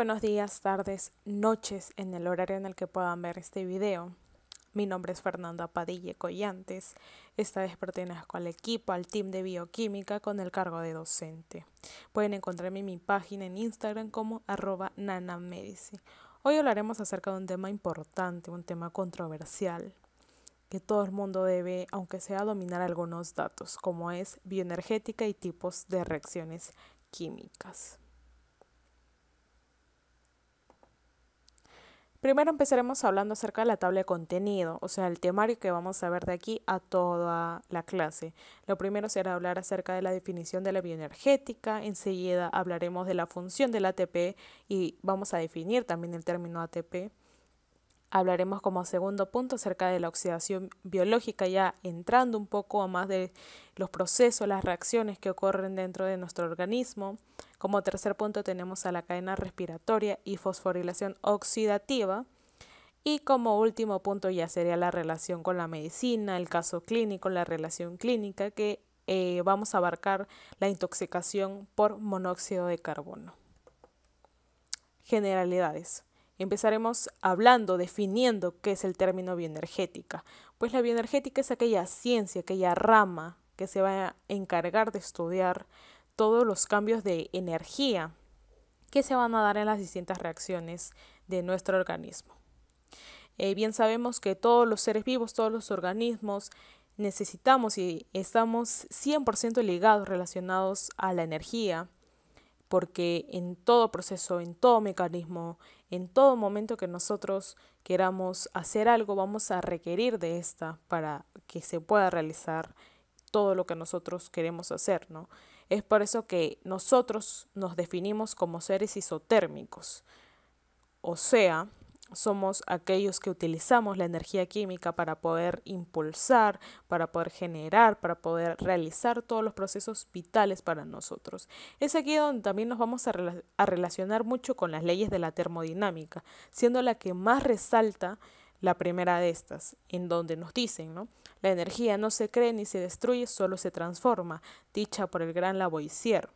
buenos días, tardes, noches en el horario en el que puedan ver este video. Mi nombre es Fernanda Padilla Collantes. Esta vez pertenezco al equipo, al team de bioquímica con el cargo de docente. Pueden encontrarme en mi página en Instagram como arroba nanamedici. Hoy hablaremos acerca de un tema importante, un tema controversial, que todo el mundo debe, aunque sea, dominar algunos datos, como es bioenergética y tipos de reacciones químicas. Primero empezaremos hablando acerca de la tabla de contenido, o sea, el temario que vamos a ver de aquí a toda la clase. Lo primero será hablar acerca de la definición de la bioenergética, enseguida hablaremos de la función del ATP y vamos a definir también el término ATP hablaremos como segundo punto acerca de la oxidación biológica, ya entrando un poco a más de los procesos, las reacciones que ocurren dentro de nuestro organismo. Como tercer punto tenemos a la cadena respiratoria y fosforilación oxidativa. Y como último punto ya sería la relación con la medicina, el caso clínico, la relación clínica que eh, vamos a abarcar la intoxicación por monóxido de carbono. Generalidades empezaremos hablando, definiendo qué es el término bioenergética. Pues la bioenergética es aquella ciencia, aquella rama que se va a encargar de estudiar todos los cambios de energía que se van a dar en las distintas reacciones de nuestro organismo. Eh, bien sabemos que todos los seres vivos, todos los organismos, necesitamos y estamos 100% ligados, relacionados a la energía, porque en todo proceso, en todo mecanismo, en todo momento que nosotros queramos hacer algo, vamos a requerir de esta para que se pueda realizar todo lo que nosotros queremos hacer, ¿no? Es por eso que nosotros nos definimos como seres isotérmicos, o sea, somos aquellos que utilizamos la energía química para poder impulsar, para poder generar, para poder realizar todos los procesos vitales para nosotros. Es aquí donde también nos vamos a, relacionar mucho con las leyes de la termodinámica, siendo la que más resalta la primera de estas, en donde nos dicen, ¿no? La energía no se cree ni se destruye, solo se transforma, dicha por el gran Lavoisier.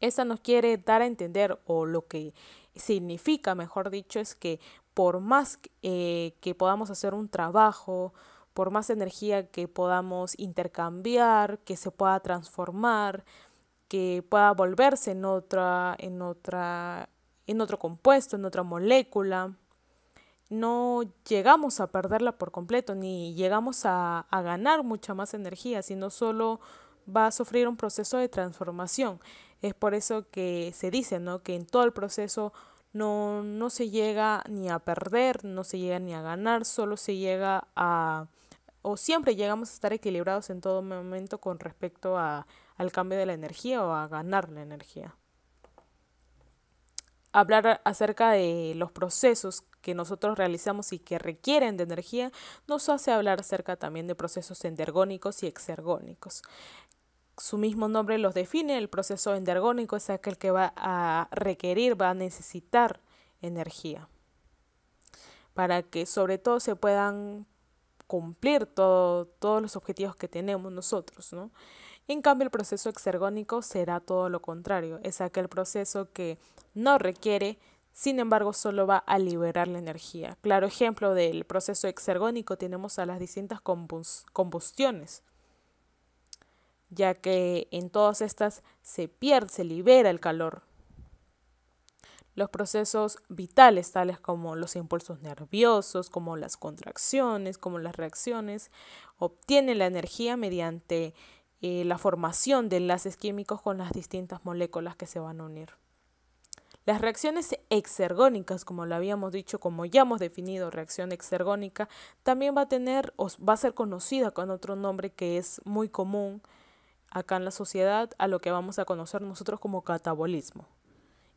Esa nos quiere dar a entender, o lo que significa, mejor dicho, es que por más eh, que podamos hacer un trabajo, por más energía que podamos intercambiar, que se pueda transformar, que pueda volverse en otra, en otra, en otro compuesto, en otra molécula, no llegamos a perderla por completo, ni llegamos a, ganar mucha más energía, sino solo va a sufrir un proceso de transformación. Es por eso que se dice que en todo el proceso no, se llega ni a perder, no se llega ni a ganar, solo se llega a, o siempre llegamos a estar equilibrados en todo momento con respecto al cambio de la energía o a ganar la energía. Hablar acerca de los procesos que nosotros realizamos y que requieren de energía nos hace hablar acerca también de procesos endergónicos y exergónicos su mismo nombre los define, el proceso endergónico es aquel que va a requerir, va a necesitar energía para que sobre todo se puedan cumplir todos los objetivos que tenemos nosotros, ¿no? En cambio, el proceso exergónico será todo lo contrario, es aquel proceso que no requiere, sin embargo, solo va a liberar la energía. Claro ejemplo del proceso exergónico tenemos a las distintas combustiones ya que en todas estas se pierde, se libera el calor. Los procesos vitales, tales como los impulsos nerviosos, como las contracciones, como las reacciones, obtienen la energía mediante eh, la formación de enlaces químicos con las distintas moléculas que se van a unir. Las reacciones exergónicas, como lo habíamos dicho, como ya hemos definido reacción exergónica, también va a tener va a ser conocida con otro nombre que es muy común, acá en la sociedad a lo que vamos a conocer nosotros como catabolismo.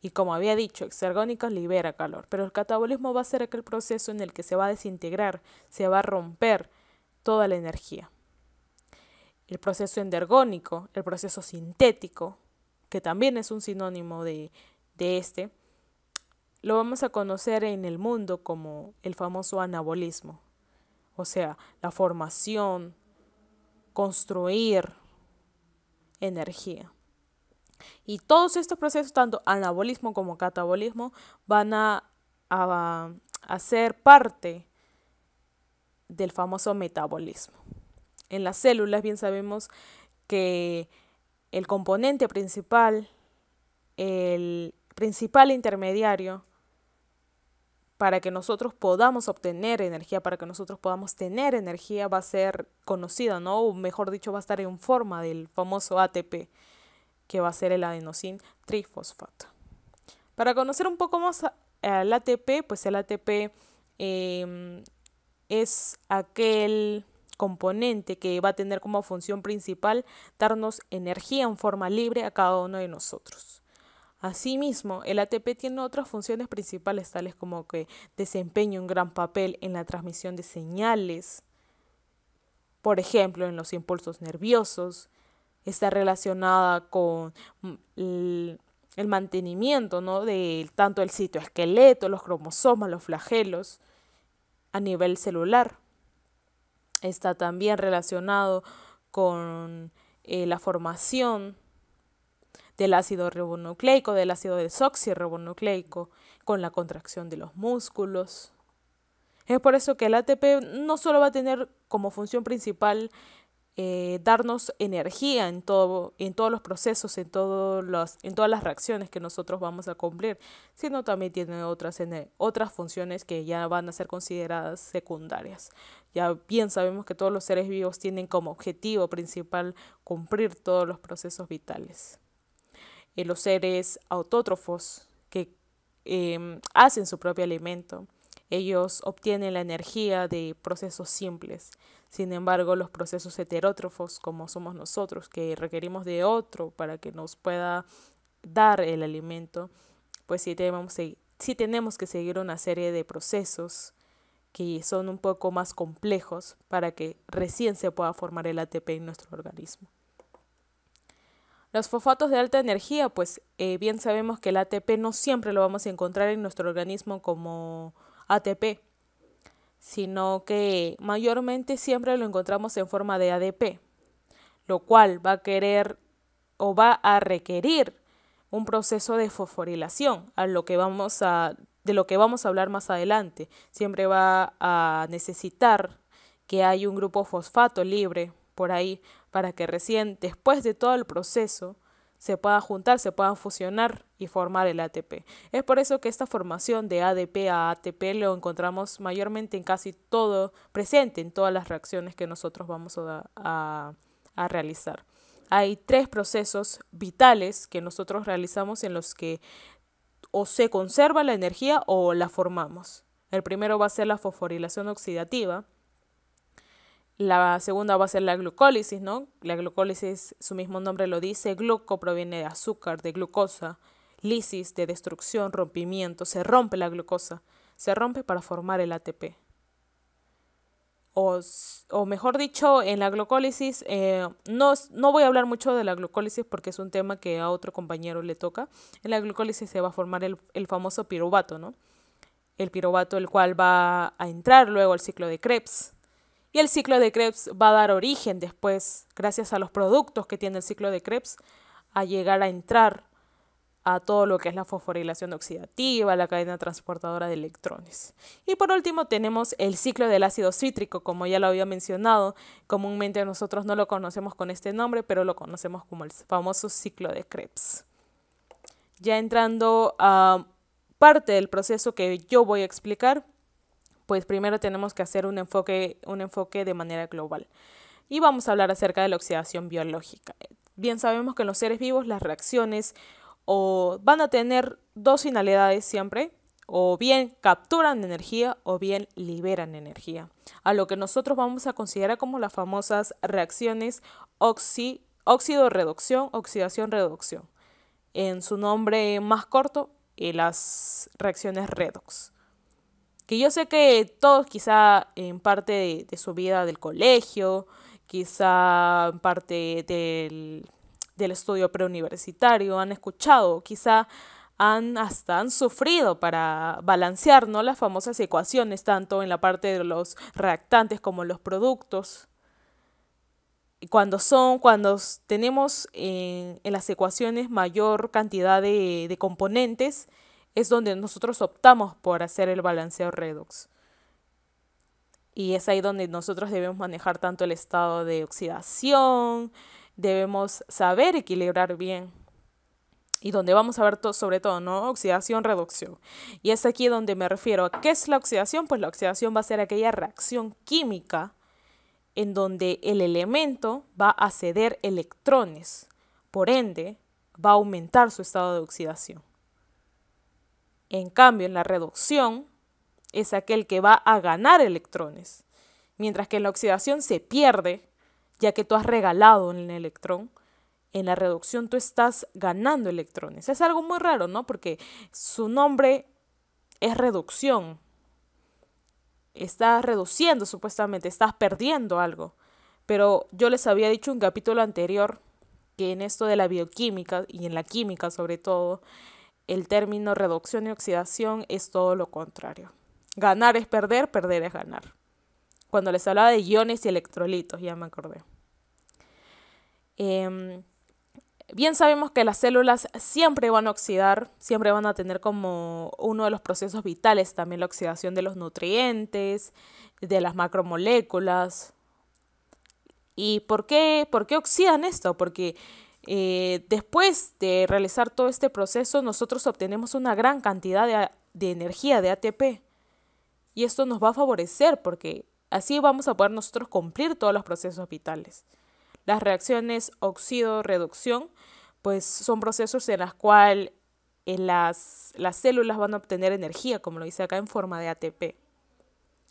Y como había dicho, exergónica libera calor, pero el catabolismo va a ser aquel proceso en el que se va a desintegrar, se va a romper toda la energía. El proceso endergónico, el proceso sintético, que también es un sinónimo de, de este, lo vamos a conocer en el mundo como el famoso anabolismo, o sea, la formación, construir, energía. Y todos estos procesos, tanto anabolismo como catabolismo, van a, a, a ser parte del famoso metabolismo. En las células bien sabemos que el componente principal, el principal intermediario para que nosotros podamos obtener energía, para que nosotros podamos tener energía, va a ser conocida, ¿no? O mejor dicho, va a estar en forma del famoso ATP, que va a ser el adenosín trifosfato. Para conocer un poco más al ATP, pues el ATP em, es aquel componente que va a tener como función principal darnos energía en forma libre a cada uno de nosotros. Asimismo, el ATP tiene otras funciones principales, tales como que desempeña un gran papel en la transmisión de señales, por ejemplo, en los impulsos nerviosos, está relacionada con mm, el, mantenimiento ¿no? tanto el citoesqueleto, los cromosomas, los flagelos a nivel celular. Está también relacionado con eh, la formación del ácido ribonucleico, del ácido desoxirribonucleico, con la contracción de los músculos. Es por eso que el ATP no solo va a tener como función principal eh, darnos energía en, todo, en todos los procesos, en, todos los, en todas las reacciones que nosotros vamos a cumplir, sino también tiene otras, otras funciones que ya van a ser consideradas secundarias. Ya bien sabemos que todos los seres vivos tienen como objetivo principal cumplir todos los procesos vitales. Eh, los seres autótrofos que em, hacen su propio alimento. Ellos obtienen la energía de procesos simples. Sin embargo, los procesos heterótrofos, como somos nosotros, que requerimos de otro para que nos pueda dar el alimento, pues sí tenemos, sí tenemos que seguir una serie de procesos que son un poco más complejos para que recién se pueda formar el ATP en nuestro organismo. Los fosfatos de alta energía, pues eh, bien sabemos que el ATP no siempre lo vamos a encontrar en nuestro organismo como ATP, sino que mayormente siempre lo encontramos en forma de ADP, lo cual va a querer o va a requerir un proceso de fosforilación, a de lo que vamos a hablar más adelante. Siempre va a necesitar que hay un grupo fosfato libre por ahí para que recién después de todo el proceso se pueda juntar, se pueda fusionar y formar el ATP. Es por eso que esta formación de ADP a ATP lo encontramos mayormente en casi todo, presente en todas las reacciones que nosotros vamos a, a realizar. Hay tres procesos vitales que nosotros realizamos en los que o se conserva la energía o la formamos. El primero va a ser la fosforilación oxidativa, la segunda va a ser la glucólisis, ¿no? La glucólisis, su mismo nombre lo dice, gluco proviene de azúcar, de glucosa, lisis de destrucción, rompimiento, se rompe la glucosa, se rompe para formar el ATP. O, mejor dicho, en la glucólisis, eh, no, voy a hablar mucho de la glucólisis porque es un tema que a otro compañero le toca. En la glucólisis se va a formar el, famoso piruvato, ¿no? El piruvato, el cual va a entrar luego al ciclo de Krebs y el ciclo de Krebs va a dar origen después, gracias a los productos que tiene el ciclo de Krebs, a llegar a entrar a todo lo que es la fosforilación oxidativa, la cadena transportadora de electrones. Y por último tenemos el ciclo del ácido cítrico, como ya lo había mencionado, comúnmente nosotros no lo conocemos con este nombre, pero lo conocemos como el famoso ciclo de Krebs. Ya entrando a parte del proceso que yo voy a explicar, pues primero tenemos que hacer un enfoque, un enfoque de manera global. Y vamos a hablar acerca de la oxidación biológica. Bien sabemos que en los seres vivos las reacciones o van a tener dos finalidades siempre, o bien capturan energía o bien liberan energía, a lo que nosotros vamos a considerar como las famosas reacciones oxi, óxido-reducción, oxidación-reducción. En su nombre más corto, eh, las reacciones redox que yo sé que todos quizá en parte de, su vida del colegio, quizá en parte del, estudio preuniversitario, han escuchado, quizá han hasta han sufrido para balancear las famosas ecuaciones, tanto en la parte de los reactantes como los productos. cuando son, cuando tenemos en, las ecuaciones mayor cantidad de componentes, es donde nosotros optamos por hacer el balanceo redox. Y es ahí donde nosotros debemos manejar tanto el estado de oxidación, debemos saber equilibrar bien. Y donde vamos a ver sobre todo, ¿no? Oxidación, reducción. Y es aquí donde me refiero a qué es la oxidación. Pues la oxidación va a ser aquella reacción química en donde el elemento va a ceder electrones. Por ende, va a aumentar su estado de oxidación. En cambio, en la reducción es aquel que va a ganar electrones, mientras que en la oxidación se pierde, ya que tú has regalado un electrón. En la reducción tú estás ganando electrones. Es algo muy raro, ¿no? Porque su nombre es reducción. Estás reduciendo supuestamente, estás perdiendo algo. Pero yo les había dicho en un capítulo anterior que en esto de la bioquímica y en la química sobre todo, el término reducción y oxidación es todo lo contrario. Ganar es perder, perder es ganar. Cuando les hablaba de iones y electrolitos, ya me acordé. Em, bien sabemos que las células siempre van a oxidar, siempre van a tener como uno de los procesos vitales también la oxidación de los nutrientes, de las macromoléculas. ¿Y por qué, por qué oxidan esto? Porque eh, después de realizar todo este proceso, nosotros obtenemos una gran cantidad de, energía de ATP. Y esto nos va a favorecer porque así vamos a poder nosotros cumplir todos los procesos vitales. Las reacciones óxido-reducción, pues son procesos en, los las cuales eh, las, células van a obtener energía, como lo dice acá, en forma de ATP.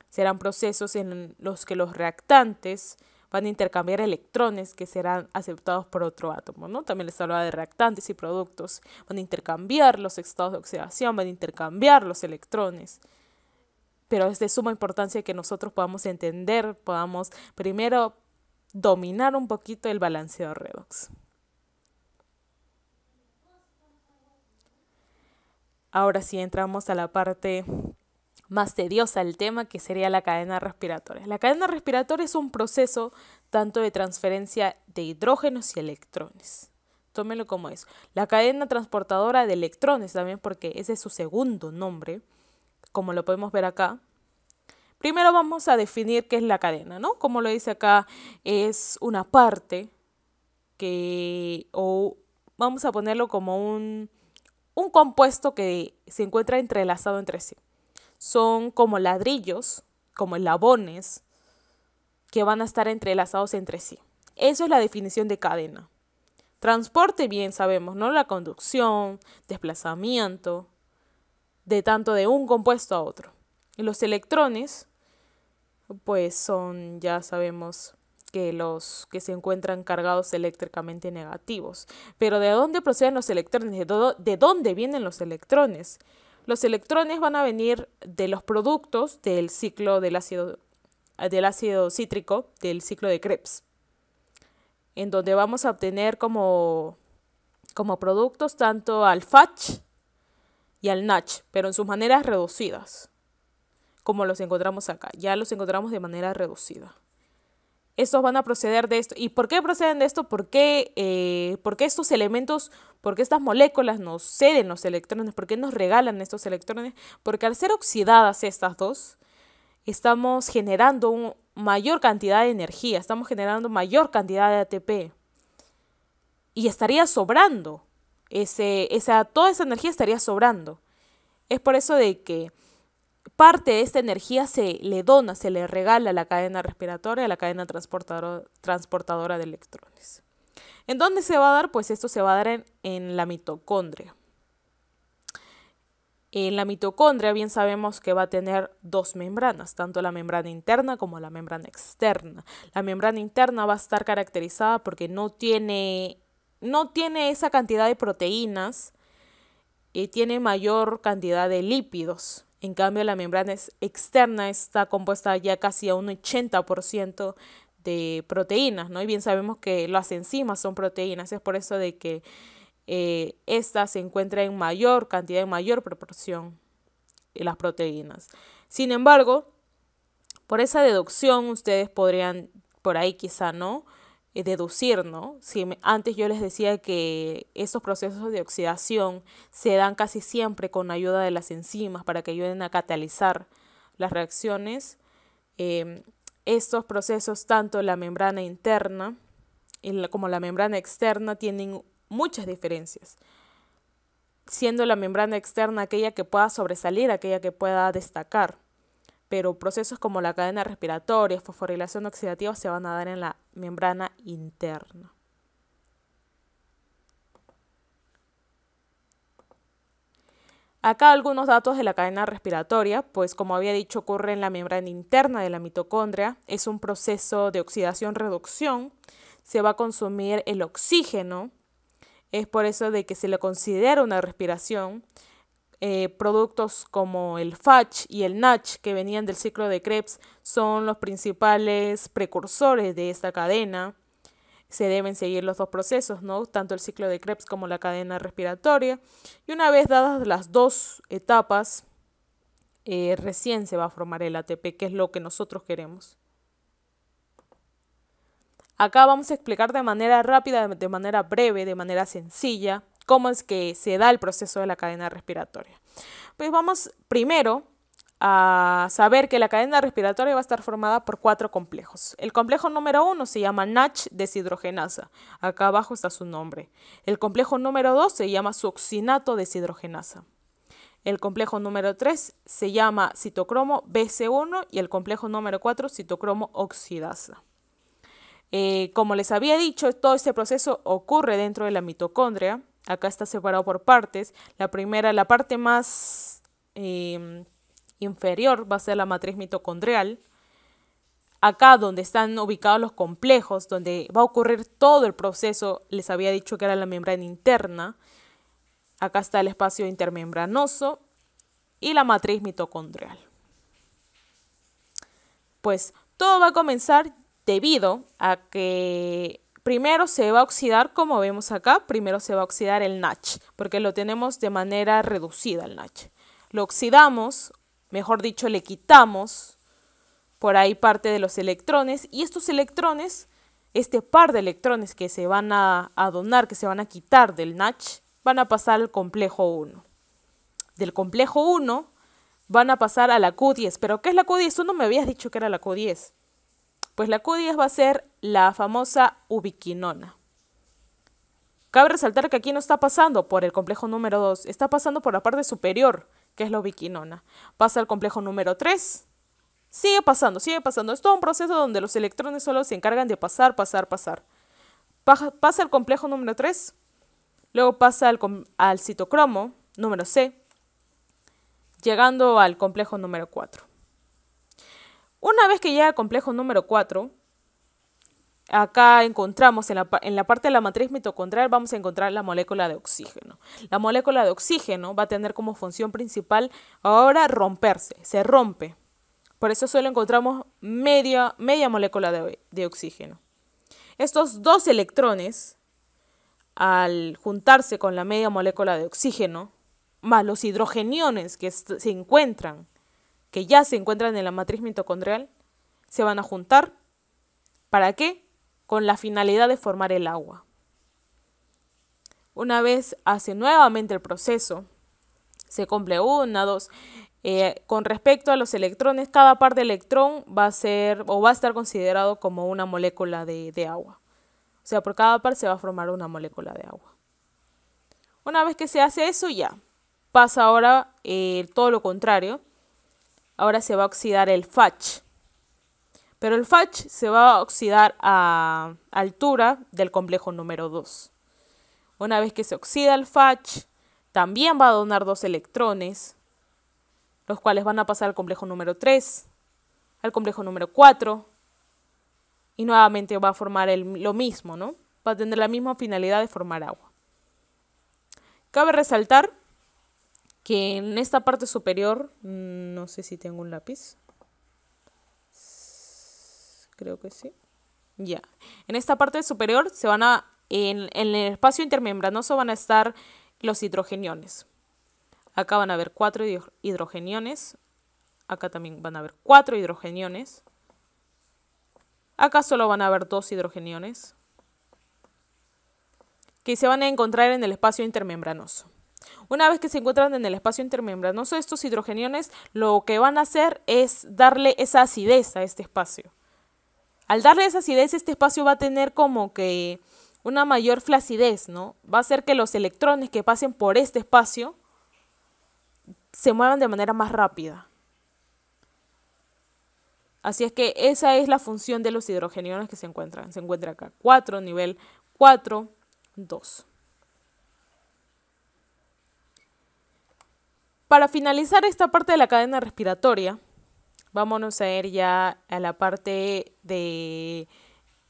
Serán procesos en los que los reactantes van a intercambiar electrones que serán aceptados por otro átomo, ¿no? También les hablaba de reactantes y productos, van a intercambiar los estados de oxidación, van a intercambiar los electrones. Pero es de suma importancia que nosotros podamos entender, podamos primero dominar un poquito el balanceo redox. Ahora sí entramos a la parte más tediosa el tema, que sería la cadena respiratoria. La cadena respiratoria es un proceso tanto de transferencia de hidrógenos y electrones. Tómelo como eso. La cadena transportadora de electrones también, porque ese es su segundo nombre, como lo podemos ver acá. Primero vamos a definir qué es la cadena, ¿no? Como lo dice acá, es una parte que, o vamos a ponerlo como un, un compuesto que se encuentra entrelazado entre sí son como ladrillos, como eslabones, que van a estar entrelazados entre sí. Eso es la definición de cadena. Transporte, bien sabemos, ¿no? La conducción, desplazamiento, de tanto de un compuesto a otro. los electrones, pues son, ya sabemos, que los que se encuentran cargados eléctricamente negativos. Pero ¿de dónde proceden los electrones? ¿De dónde vienen los electrones? Los electrones van a venir de los productos del ciclo del ácido, del ácido cítrico, del ciclo de Krebs, en donde vamos a obtener como, como productos tanto al FATCH y al Natch, pero en sus maneras reducidas, como los encontramos acá. Ya los encontramos de manera reducida estos van a proceder de esto. ¿Y por qué proceden de esto? Eh, ¿Por qué, estos elementos, por qué estas moléculas nos ceden los electrones? ¿Por qué nos regalan estos electrones? Porque al ser oxidadas estas dos, estamos generando mayor cantidad de energía, estamos generando mayor cantidad de ATP. Y estaría sobrando. Ese, esa, toda esa energía estaría sobrando. Es por eso de que parte de esta energía se le dona, se le regala a la cadena respiratoria, a la cadena transportadora de electrones. ¿En dónde se va a dar? Pues esto se va a dar en, la mitocondria. En la mitocondria bien sabemos que va a tener dos membranas, tanto la membrana interna como la membrana externa. La membrana interna va a estar caracterizada porque no tiene, no tiene esa cantidad de proteínas y eh, tiene mayor cantidad de lípidos. En cambio, la membrana externa está compuesta ya casi a un 80% de proteínas, ¿no? Y bien sabemos que las enzimas son proteínas, es por eso de que eh, esta se encuentra en mayor cantidad, en mayor proporción las proteínas. Sin embargo, por esa deducción ustedes podrían, por ahí quizá no, eh, deducir, ¿no? Si antes yo les decía que estos procesos de oxidación se dan casi siempre con ayuda de las enzimas para que ayuden a catalizar las reacciones. Em, estos procesos, tanto la membrana interna como la membrana externa, tienen muchas diferencias, siendo la membrana externa aquella que pueda sobresalir, aquella que pueda destacar pero procesos como la cadena respiratoria, fosforilación oxidativa se van a dar en la membrana interna. Acá algunos datos de la cadena respiratoria, pues como había dicho ocurre en la membrana interna de la mitocondria, es un proceso de oxidación-reducción, se va a consumir el oxígeno, es por eso de que se le considera una respiración, eh, productos como el FACH y el natch que venían del ciclo de Krebs son los principales precursores de esta cadena. Se deben seguir los dos procesos, ¿no? tanto el ciclo de Krebs como la cadena respiratoria. Y una vez dadas las dos etapas, eh, recién se va a formar el ATP, que es lo que nosotros queremos. Acá vamos a explicar de manera rápida, de manera breve, de manera sencilla, cómo es que se da el proceso de la cadena respiratoria. Pues vamos primero a saber que la cadena respiratoria va a estar formada por cuatro complejos. El complejo número uno se llama NACH deshidrogenasa. Acá abajo está su nombre. El complejo número dos se llama succinato deshidrogenasa. El complejo número 3 se llama citocromo BC1 y el complejo número 4 citocromo oxidasa. Eh, como les había dicho, todo este proceso ocurre dentro de la mitocondria acá está separado por partes. La primera, la parte más em, inferior va a ser la matriz mitocondrial. Acá donde están ubicados los complejos, donde va a ocurrir todo el proceso, les había dicho que era la membrana interna. Acá está el espacio intermembranoso y la matriz mitocondrial. Pues todo va a comenzar debido a que Primero se va a oxidar, como vemos acá, primero se va a oxidar el NACH, porque lo tenemos de manera reducida el NACH. Lo oxidamos, mejor dicho, le quitamos por ahí parte de los electrones y estos electrones, este par de electrones que se van a, donar, que se van a quitar del NACH, van a pasar al complejo 1. Del complejo 1 van a pasar a la Q10. ¿Pero qué es la Q10? Tú no me habías dicho que era la Q10. Pues la Q10 va a ser la famosa ubiquinona. Cabe resaltar que aquí no está pasando por el complejo número 2, está pasando por la parte superior, que es la ubiquinona. Pasa al complejo número 3, sigue pasando, sigue pasando. Es todo un proceso donde los electrones solo se encargan de pasar, pasar, pasar. Pasa al complejo número 3, luego pasa al, al citocromo número C, llegando al complejo número 4. Una vez que llega al complejo número 4, acá encontramos en la, parte de la matriz mitocondrial vamos a encontrar la molécula de oxígeno. La molécula de oxígeno va a tener como función principal ahora romperse, se rompe. Por eso solo encontramos media, media molécula de, de oxígeno. Estos dos electrones, al juntarse con la media molécula de oxígeno, más los hidrogeniones que se encuentran que ya se encuentran en la matriz mitocondrial, se van a juntar. ¿Para qué? Con la finalidad de formar el agua. Una vez hace nuevamente el proceso, se cumple una, dos. Eh, con respecto a los electrones, cada par de electrón va a ser o va a estar considerado como una molécula de, agua. O sea, por cada par se va a formar una molécula de agua. Una vez que se hace eso, ya. Pasa ahora eh, todo lo contrario, ahora se va a oxidar el Fach. Pero el Fach se va a oxidar a altura del complejo número 2. Una vez que se oxida el Fach, también va a donar dos electrones, los cuales van a pasar al complejo número 3, al complejo número 4, y nuevamente va a formar lo mismo, ¿no? Va a tener la misma finalidad de formar agua. Cabe resaltar que en esta parte superior, mm, no sé si tengo un lápiz, creo que sí, ya, en esta parte superior se van a, en, en el espacio intermembranoso van a estar los hidrogeniones. Acá van a haber cuatro hidrogeniones, acá también van a haber cuatro hidrogeniones, acá solo van a haber dos hidrogeniones, que se van a encontrar en el espacio intermembranoso. Una vez que se encuentran en el espacio intermembranoso, estos hidrogeniones lo que van a hacer es darle esa acidez a este espacio. Al darle esa acidez, este espacio va a tener como que una mayor flacidez, ¿no? Va a hacer que los electrones que pasen por este espacio se muevan de manera más rápida. Así es que esa es la función de los hidrogeniones que se encuentran. Se encuentra acá 4, nivel 4, 2. Para finalizar esta parte de la cadena respiratoria, vámonos a ir ya a la parte de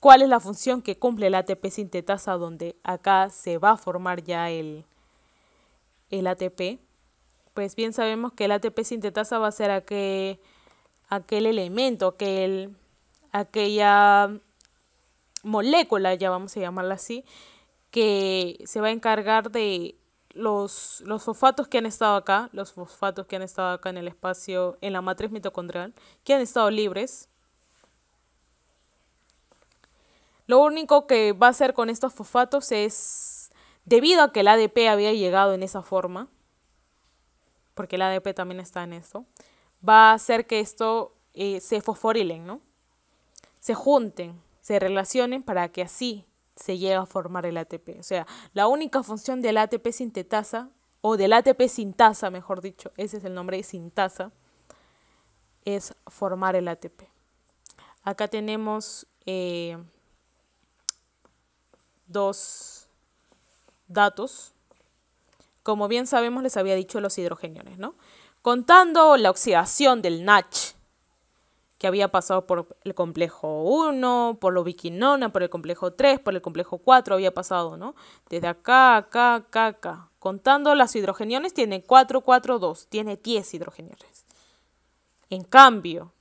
cuál es la función que cumple el ATP sintetasa, donde acá se va a formar ya el, el ATP. Pues bien sabemos que el ATP sintetasa va a ser aquel, aquel elemento, aquella molécula, ya vamos a llamarla así, que se va a encargar de los, fosfatos que han estado acá, los fosfatos que han estado acá en el espacio, en la matriz mitocondrial, que han estado libres, Lo único que va a hacer con estos fosfatos es, debido a que el ADP había llegado en esa forma, porque el ADP también está en esto, va a hacer que esto eh, se fosforilen, ¿no? Se junten, se relacionen para que así se llega a formar el ATP. O sea, la única función del ATP sintetasa, o del ATP sintasa, mejor dicho, ese es el nombre sintasa, es formar el ATP. Acá tenemos eh, dos datos. Como bien sabemos, les había dicho los hidrogeniones, ¿no? Contando la oxidación del NACH que había pasado por el complejo 1, por lo Viquinona, por el complejo 3, por el complejo 4, había pasado, ¿no? Desde acá, acá, acá, acá. Contando las hidrogeniones, tiene 4, 4, 2, tiene 10 hidrogeniones. En cambio,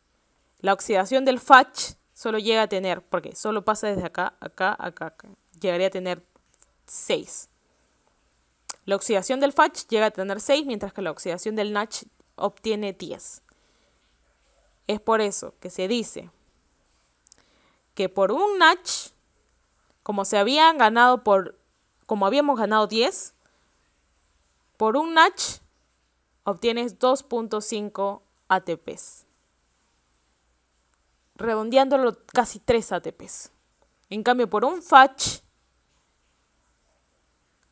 la oxidación del FACH solo llega a tener, porque solo pasa desde acá, acá, acá, acá. llegaría a tener 6. La oxidación del FACH llega a tener 6, mientras que la oxidación del NACH obtiene 10. Es por eso que se dice que por un natch, como se habían ganado por, como habíamos ganado 10, por un natch obtienes 2.5 ATPs. Redondeándolo casi 3 ATPs. En cambio, por un fatch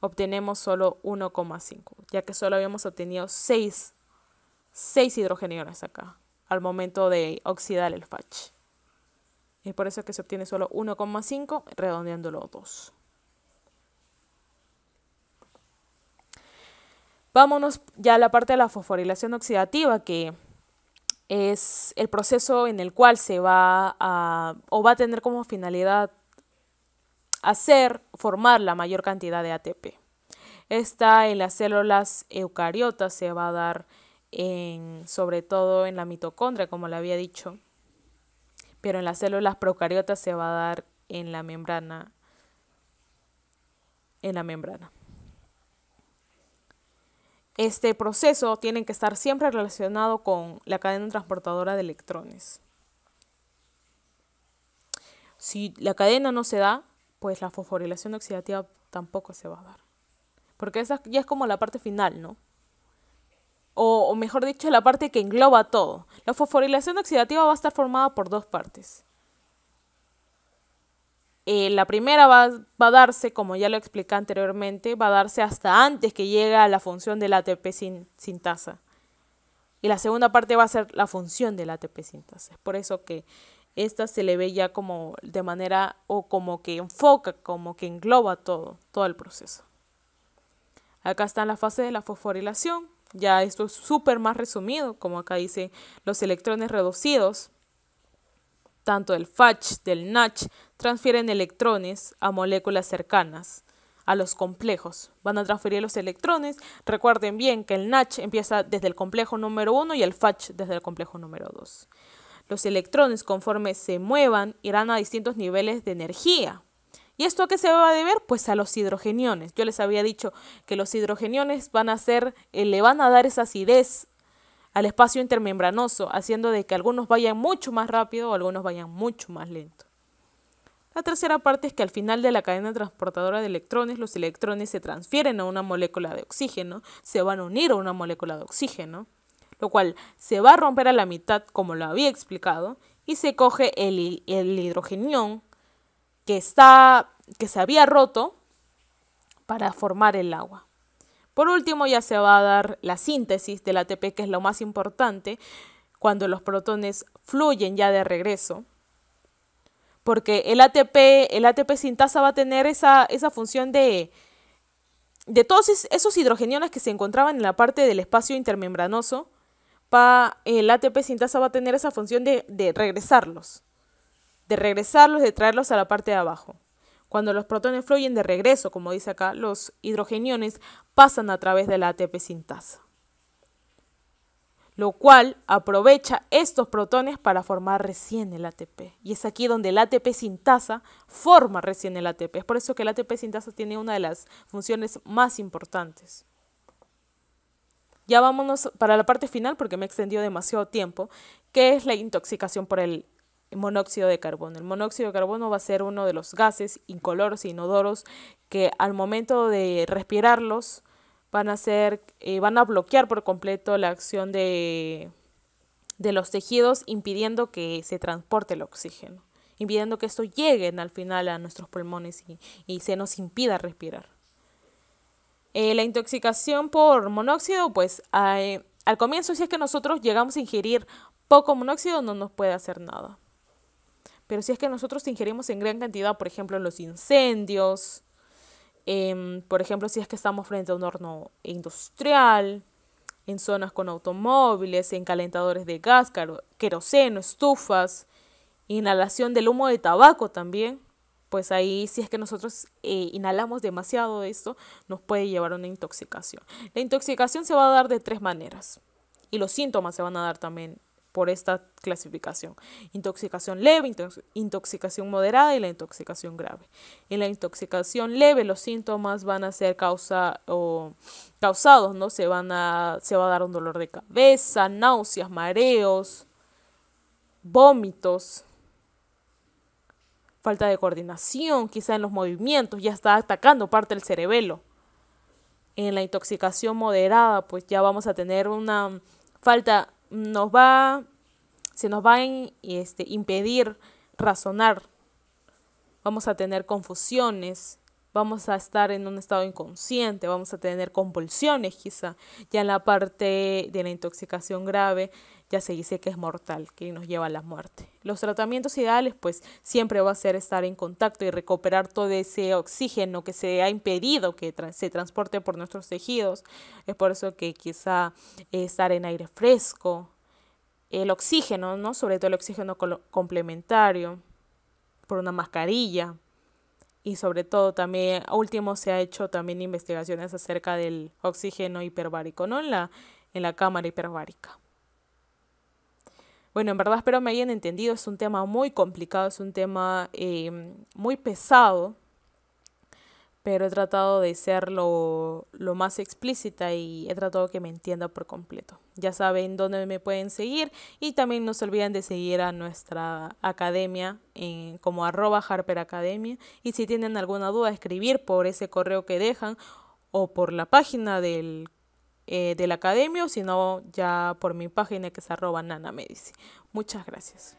obtenemos solo 1,5, ya que solo habíamos obtenido 6, 6 acá al momento de oxidar el fach. Es por eso que se obtiene solo 1,5 redondeándolo 2. Vámonos ya a la parte de la fosforilación oxidativa, que es el proceso en el cual se va a, o va a tener como finalidad hacer formar la mayor cantidad de ATP. Esta en las células eucariotas se va a dar en, sobre todo en la mitocondria, como le había dicho, pero en las células procariotas se va a dar en la membrana. En la membrana. Este proceso tiene que estar siempre relacionado con la cadena transportadora de electrones. Si la cadena no se da, pues la fosforilación oxidativa tampoco se va a dar. Porque esa ya es como la parte final, ¿no? o, mejor dicho, la parte que engloba todo. La fosforilación oxidativa va a estar formada por dos partes. Eh, la primera va, a darse, como ya lo expliqué anteriormente, va a darse hasta antes que llegue a la función del ATP sin, Y la segunda parte va a ser la función del ATP sin tasa. Es por eso que esta se le ve ya como de manera o como que enfoca, como que engloba todo, todo el proceso. Acá en la fase de la fosforilación. Ya esto es súper más resumido, como acá dice, los electrones reducidos, tanto del FACH, del NATCH, transfieren electrones a moléculas cercanas, a los complejos. Van a transferir los electrones. Recuerden bien que el NATCH empieza desde el complejo número 1 y el FATCH desde el complejo número 2. Los electrones, conforme se muevan, irán a distintos niveles de energía ¿Y esto a qué se va a deber? Pues a los hidrogeniones. Yo les había dicho que los hidrogeniones van a ser, eh, le van a dar esa acidez al espacio intermembranoso, haciendo de que algunos vayan mucho más rápido o algunos vayan mucho más lento. La tercera parte es que al final de la cadena transportadora de electrones, los electrones se transfieren a una molécula de oxígeno, se van a unir a una molécula de oxígeno, lo cual se va a romper a la mitad, como lo había explicado, y se coge el, el hidrogenión que, está, que se había roto para formar el agua. Por último, ya se va a dar la síntesis del ATP, que es lo más importante, cuando los protones fluyen ya de regreso. Porque el ATP, el ATP sintasa va a tener esa, función de, de todos esos hidrogeniones que se encontraban en la parte del espacio intermembranoso, el ATP sintasa va a tener esa función de, de regresarlos de regresarlos, de traerlos a la parte de abajo. Cuando los protones fluyen de regreso, como dice acá, los hidrogeniones pasan a través de la ATP sintasa, lo cual aprovecha estos protones para formar recién el ATP. Y es aquí donde el ATP sintasa forma recién el ATP. Es por eso que el ATP sintasa tiene una de las funciones más importantes. Ya vámonos para la parte final porque me extendió demasiado tiempo, que es la intoxicación por el monóxido de carbono. El monóxido de carbono va a ser uno de los gases incoloros e inodoros que al momento de respirarlos van a ser, eh, van a bloquear por completo la acción de, de los tejidos, impidiendo que se transporte el oxígeno, impidiendo que esto llegue al final a nuestros pulmones y, se nos impida respirar. Eh, la intoxicación por monóxido, pues eh, al comienzo, si es que nosotros llegamos a ingerir poco monóxido, no nos puede hacer nada. Pero si es que nosotros ingerimos en gran cantidad, por ejemplo, los incendios, em, por ejemplo, si es que estamos frente a un horno industrial, en zonas con automóviles, en calentadores de gas, queroseno, estufas, inhalación del humo de tabaco también, pues ahí si es que nosotros eh, inhalamos demasiado de esto, nos puede llevar a una intoxicación. La intoxicación se va a dar de tres maneras y los síntomas se van a dar también por esta clasificación. Intoxicación leve, intoxicación moderada y la intoxicación grave. En la intoxicación leve los síntomas van a ser causa, o, causados, ¿no? Se, van a, se va a dar un dolor de cabeza, náuseas, mareos, vómitos, falta de coordinación, quizá en los movimientos, ya está atacando parte del cerebelo. En la intoxicación moderada, pues ya vamos a tener una falta nos va, se nos va a este, impedir razonar. Vamos a tener confusiones, vamos a estar en un estado inconsciente, vamos a tener convulsiones quizá. Ya en la parte de la intoxicación grave ya se dice que es mortal, que nos lleva a la muerte. Los tratamientos ideales pues siempre va a ser estar en contacto y recuperar todo ese oxígeno que se ha impedido que se transporte por nuestros tejidos. Es por eso que quizá eh, estar en aire fresco, el oxígeno, ¿no? Sobre todo el oxígeno complementario por una mascarilla, y sobre todo también último se ha hecho también investigaciones acerca del oxígeno hiperbárico, ¿no? En la, cámara hiperbárica. Bueno, en verdad espero me hayan entendido, es un tema muy complicado, es un tema eh, muy pesado pero he tratado de ser lo, más explícita y he tratado que me entienda por completo. Ya saben dónde me pueden seguir y también no se olviden de seguir a nuestra academia como arroba Harper Academia y si tienen alguna duda escribir por ese correo que dejan o por la página del, eh, de la academia o si no ya por mi página que es arroba Nana medici Muchas gracias.